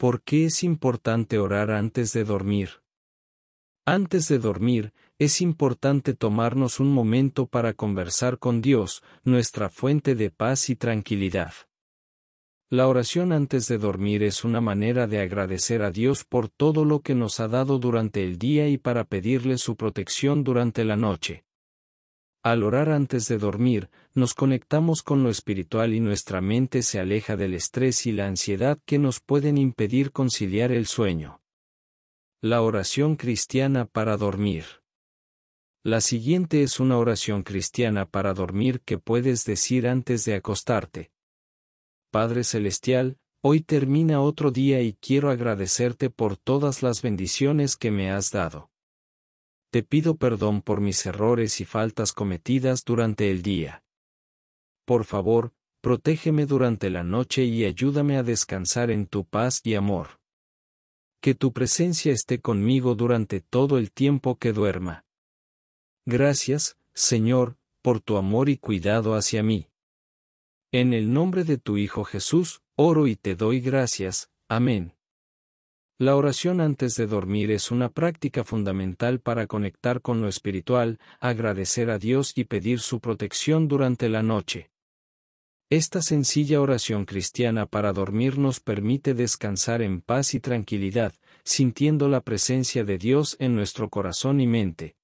¿Por qué es importante orar antes de dormir? Antes de dormir, es importante tomarnos un momento para conversar con Dios, nuestra fuente de paz y tranquilidad. La oración antes de dormir es una manera de agradecer a Dios por todo lo que nos ha dado durante el día y para pedirle su protección durante la noche. Al orar antes de dormir, nos conectamos con lo espiritual y nuestra mente se aleja del estrés y la ansiedad que nos pueden impedir conciliar el sueño. La oración cristiana para dormir. La siguiente es una oración cristiana para dormir que puedes decir antes de acostarte. Padre Celestial, hoy termina otro día y quiero agradecerte por todas las bendiciones que me has dado. Te pido perdón por mis errores y faltas cometidas durante el día. Por favor, protégeme durante la noche y ayúdame a descansar en tu paz y amor. Que tu presencia esté conmigo durante todo el tiempo que duerma. Gracias, Señor, por tu amor y cuidado hacia mí. En el nombre de tu Hijo Jesús, oro y te doy gracias. Amén. La oración antes de dormir es una práctica fundamental para conectar con lo espiritual, agradecer a Dios y pedir su protección durante la noche. Esta sencilla oración cristiana para dormir nos permite descansar en paz y tranquilidad, sintiendo la presencia de Dios en nuestro corazón y mente.